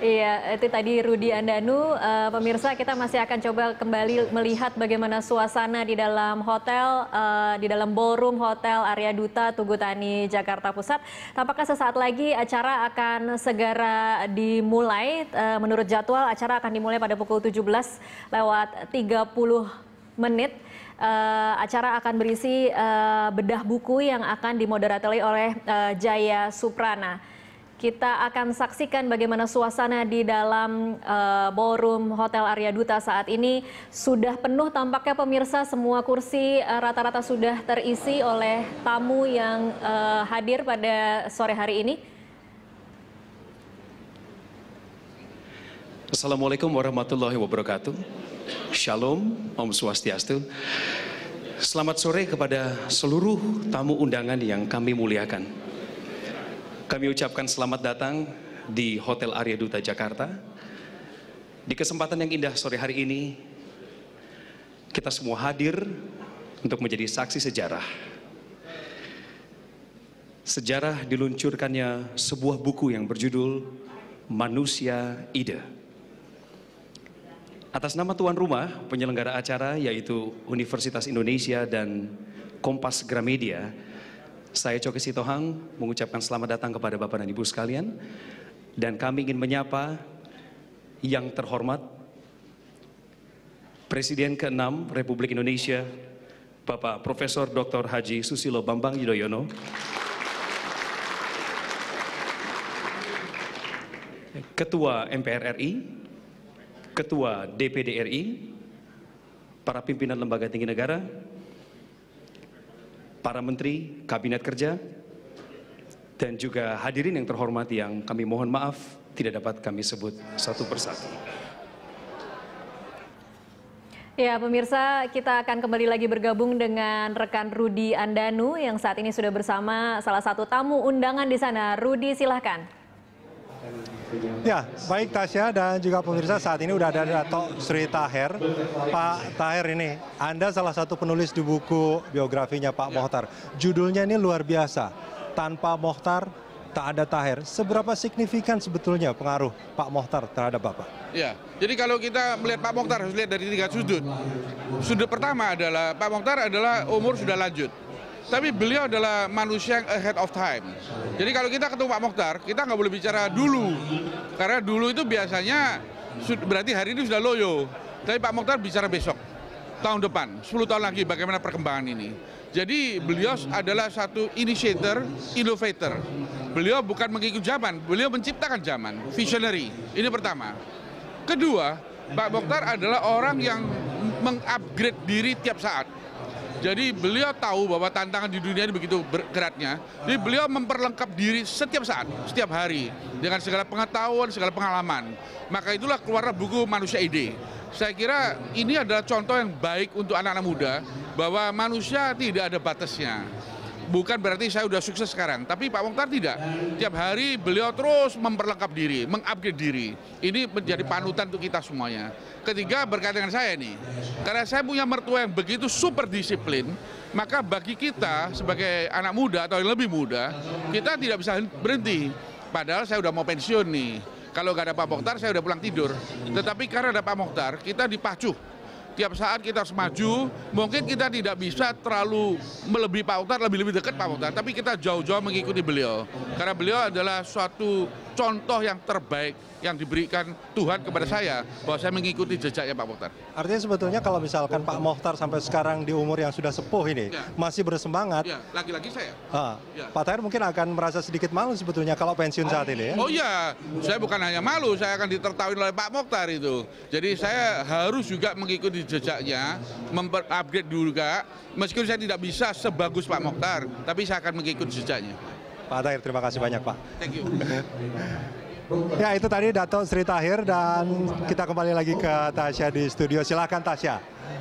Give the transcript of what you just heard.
Iya, itu tadi Rudi Andanu. Uh, pemirsa, kita masih akan coba kembali melihat bagaimana suasana di dalam hotel, uh, di dalam ballroom hotel Arya Duta Tugu Tani Jakarta Pusat. Apakah sesaat lagi acara akan segera dimulai. Uh, menurut jadwal, acara akan dimulai pada pukul 17 lewat 30 menit uh, acara akan berisi uh, bedah buku yang akan dimoderatori oleh uh, Jaya Suprana. Kita akan saksikan bagaimana suasana di dalam uh, ballroom Hotel Arya Duta saat ini sudah penuh tampaknya pemirsa semua kursi eh, rata-rata uh, sudah terisi oleh tamu yang uh, hadir pada sore hari ini. Assalamualaikum warahmatullahi wabarakatuh. Shalom, Om Swastiastu. Selamat sore kepada seluruh tamu undangan yang kami muliakan. Kami ucapkan selamat datang di Hotel Arya Duta Jakarta. Di kesempatan yang indah sore hari ini, kita semua hadir untuk menjadi saksi sejarah. Sejarah diluncurkannya sebuah buku yang berjudul Manusia Ide. Atas nama tuan rumah penyelenggara acara yaitu Universitas Indonesia dan Kompas Gramedia, saya Coki Sitohang mengucapkan selamat datang kepada Bapak dan Ibu sekalian. Dan kami ingin menyapa yang terhormat Presiden ke-6 Republik Indonesia, Bapak Profesor Dr. Haji Susilo Bambang Yudhoyono. Ketua MPR RI, Ketua DPD RI, para pimpinan lembaga tinggi negara, para menteri, kabinet kerja, dan juga hadirin yang terhormat yang kami mohon maaf tidak dapat kami sebut satu persatu. Ya, pemirsa, kita akan kembali lagi bergabung dengan rekan Rudi Andanu yang saat ini sudah bersama salah satu tamu undangan di sana. Rudi, silahkan. Ya, baik Tasya dan juga pemirsa saat ini sudah ada Dato Sri Taher. Pak Taher ini, Anda salah satu penulis di buku biografinya Pak Mohtar. Judulnya ini luar biasa, Tanpa Mohtar tak ada Taher. Seberapa signifikan sebetulnya pengaruh Pak Mohtar terhadap Bapak? Ya, jadi kalau kita melihat Pak Mohtar harus lihat dari tiga sudut. Sudut pertama adalah Pak Mohtar adalah umur sudah lanjut tapi beliau adalah manusia yang ahead of time. Jadi kalau kita ketemu Pak Mokhtar, kita nggak boleh bicara dulu. Karena dulu itu biasanya berarti hari ini sudah loyo. Tapi Pak Mokhtar bicara besok, tahun depan, 10 tahun lagi bagaimana perkembangan ini. Jadi beliau adalah satu initiator, innovator. Beliau bukan mengikuti zaman, beliau menciptakan zaman, visionary. Ini pertama. Kedua, Pak Mokhtar adalah orang yang mengupgrade diri tiap saat jadi beliau tahu bahwa tantangan di dunia ini begitu beratnya. Jadi beliau memperlengkap diri setiap saat, setiap hari dengan segala pengetahuan, segala pengalaman. Maka itulah keluarlah buku Manusia Ide. Saya kira ini adalah contoh yang baik untuk anak-anak muda bahwa manusia tidak ada batasnya bukan berarti saya sudah sukses sekarang. Tapi Pak Mokhtar tidak. Tiap hari beliau terus memperlengkap diri, mengupgrade diri. Ini menjadi panutan untuk kita semuanya. Ketiga berkaitan dengan saya ini, Karena saya punya mertua yang begitu super disiplin, maka bagi kita sebagai anak muda atau yang lebih muda, kita tidak bisa berhenti. Padahal saya sudah mau pensiun nih. Kalau nggak ada Pak Mokhtar, saya sudah pulang tidur. Tetapi karena ada Pak Mokhtar, kita dipacu tiap saat kita semaju Mungkin kita tidak bisa terlalu melebihi Pak Utar, lebih-lebih dekat Pak Utar, tapi kita jauh-jauh mengikuti beliau. Karena beliau adalah suatu contoh yang terbaik yang diberikan Tuhan kepada saya bahwa saya mengikuti jejaknya Pak Mohtar. Artinya sebetulnya kalau misalkan Pak Mohtar sampai sekarang di umur yang sudah sepuh ini ya. masih bersemangat. Ya, lagi-lagi saya. Ah, ya. Pak Tahir mungkin akan merasa sedikit malu sebetulnya kalau pensiun saat ini ya. Oh iya, saya bukan hanya malu, saya akan ditertawain oleh Pak Mohtar itu. Jadi saya harus juga mengikuti jejaknya, memperupgrade juga meskipun saya tidak bisa sebagus Pak Mohtar, tapi saya akan mengikuti jejaknya. Pak Tahir, terima kasih banyak Pak. Thank you. ya itu tadi Dato Sri Tahir dan kita kembali lagi ke Tasya di studio. Silakan Tasya.